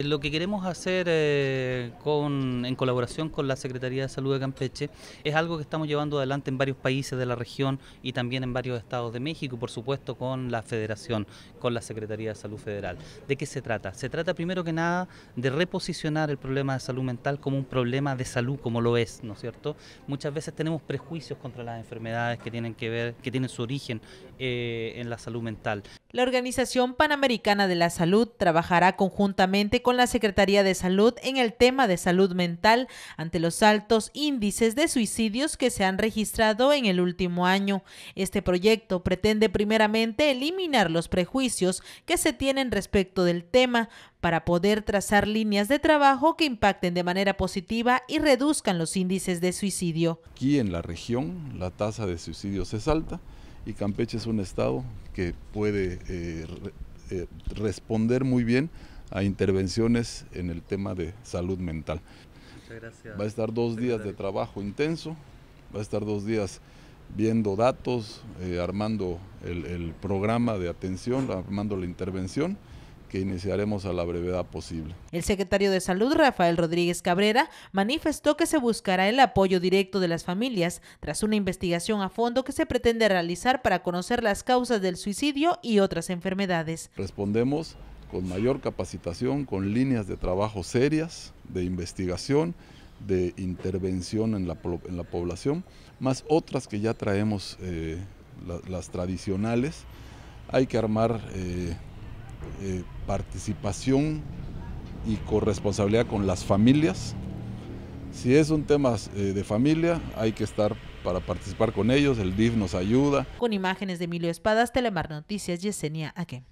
Lo que queremos hacer eh, en colaboración con la Secretaría de Salud de Campeche es algo que estamos llevando adelante en varios países de la región y también en varios estados de México, por supuesto con la Federación, con la Secretaría de Salud Federal. ¿De qué se trata? Se trata primero que nada de reposicionar el problema de salud mental como un problema de salud, como lo es, ¿no es cierto? Muchas veces tenemos prejuicios contra las enfermedades que tienen que ver, que tienen su origen eh, en la salud mental. La Organización Panamericana de la Salud trabajará conjuntamente con la Secretaría de Salud en el tema de salud mental ante los altos índices de suicidios que se han registrado en el último año. Este proyecto pretende primeramente eliminar los prejuicios que se tienen respecto del tema para poder trazar líneas de trabajo que impacten de manera positiva y reduzcan los índices de suicidio. Aquí en la región la tasa de suicidios es alta y Campeche es un estado que puede eh, eh, responder muy bien a intervenciones en el tema de salud mental. Va a estar dos días de trabajo intenso, va a estar dos días viendo datos, eh, armando el programa de atención, armando la intervención que iniciaremos a la brevedad posible. El secretario de Salud, Rafael Rodríguez Cabrera, manifestó que se buscará el apoyo directo de las familias tras una investigación a fondo que se pretende realizar para conocer las causas del suicidio y otras enfermedades. Respondemos con mayor capacitación, con líneas de trabajo serias, de investigación, de intervención en la, población, más otras que ya traemos, eh, las tradicionales. Hay que armar... Eh, eh, participación y corresponsabilidad con las familias. Si es un tema eh, de familia, hay que estar para participar con ellos, el DIF nos ayuda. Con imágenes de Emilio Espadas, Telemar Noticias, Yesenia Aken.